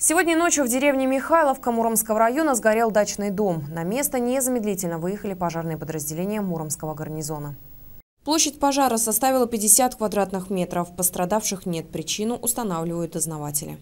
Сегодня ночью в деревне Михайловка Муромского района сгорел дачный дом. На место незамедлительно выехали пожарные подразделения Муромского гарнизона. Площадь пожара составила 50 квадратных метров. Пострадавших нет. Причину устанавливают дознаватели.